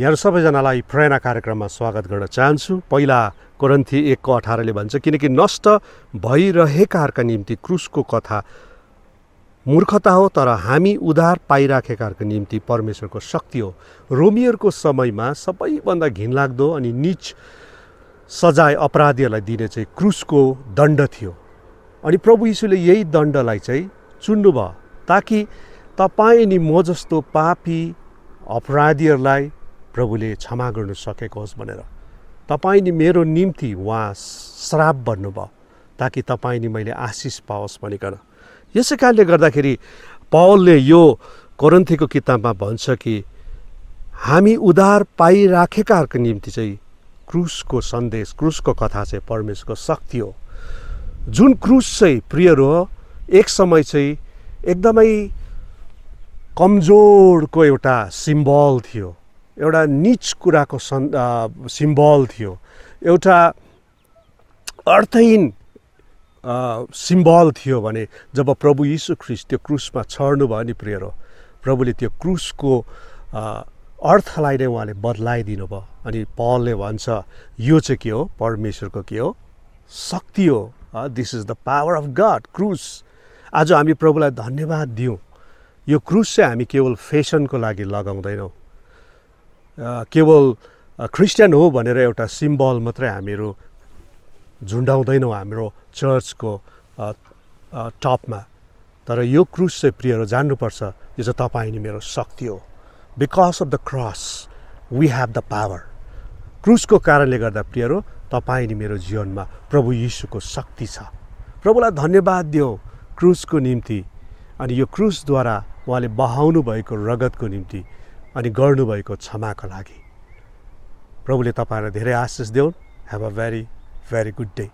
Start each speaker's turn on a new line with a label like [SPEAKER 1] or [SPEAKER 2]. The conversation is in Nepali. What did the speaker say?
[SPEAKER 1] यहाँ सबैजनालाई प्रेरणा कार्यक्रममा स्वागत गर्न चाहन्छु पहिला कोरन्थी एकको अठारले भन्छ किनकि नष्ट भइरहेकाहरूका निम्ति क्रुसको कथा मूर्खता हो तर हामी उधार पाइराखेकाहरूको निम्ति परमेश्वरको शक्ति हो रोमियरको समयमा सबैभन्दा घिनलाग्दो अनि निच सजाय अपराधीहरूलाई दिने चाहिँ क्रुसको दण्ड थियो अनि प्रभु यीशुले यही दण्डलाई चाहिँ चुन्नुभयो ताकि तपाईँ अनि म जस्तो पापी अपराधीहरूलाई प्रभुले क्षमा गर्नु सकेको होस् भनेर तपाईँ नि मेरो निम्ति उहाँ श्राप भन्नुभयो ताकि तपाईँ नि मैले आशिष पाओस् भनिकन यसै कारणले गर्दाखेरि पौलले यो कोरन्थीको किताबमा भन्छ कि हामी उधार पाइराखेकाहरूको निम्ति चाहिँ क्रुसको सन्देश क्रुसको कथा चाहिँ परमेश्वरको शक्ति हो जुन क्रुस चाहिँ प्रियहरू हो एक समय चाहिँ एकदमै कमजोरको एउटा सिम्बल थियो एउटा निच कुराको सन् सिम्बल थियो एउटा अर्थहीन सिम्बल थियो भने जब प्रभु यीशु ख्रिस्ट त्यो क्रुसमा भयो नि प्रेरो प्रभुले त्यो क्रुसको अर्थलाई नै उहाँले बदलाइदिनु भयो अनि पलले भन्छ यो चाहिँ के हो परमेश्वरको के हो शक्ति हो this is the power of God क्रुस आज हामी प्रभुलाई धन्यवाद दियौँ यो क्रुस चाहिँ हामी केवल फेसनको लागि लगाउँदैनौँ केवल क्रिस्चियन हो भनेर एउटा सिम्बल मात्रै हामीहरू झुन्डाउँदैनौँ हाम्रो चर्चको टपमा तर यो क्रुस चाहिँ प्रियहरू जान्नुपर्छ यो चाहिँ तपाईँ नि मेरो शक्ति हो because of the cross we have the power क्रुसको कारणले गर्दा प्रियहरू तपाईँ नि मेरो जीवनमा प्रभु यीशुको शक्ति छ प्रभुलाई धन्यवाद दियो क्रुसको निम्ति अनि यो क्रुसद्वारा उहाँले बहाउनु भएको रगतको निम्ति अनि गर्नुभएको क्षमाको लागि प्रभुले तपाईँहरूलाई धेरै आशिष देऊन् have a very very good day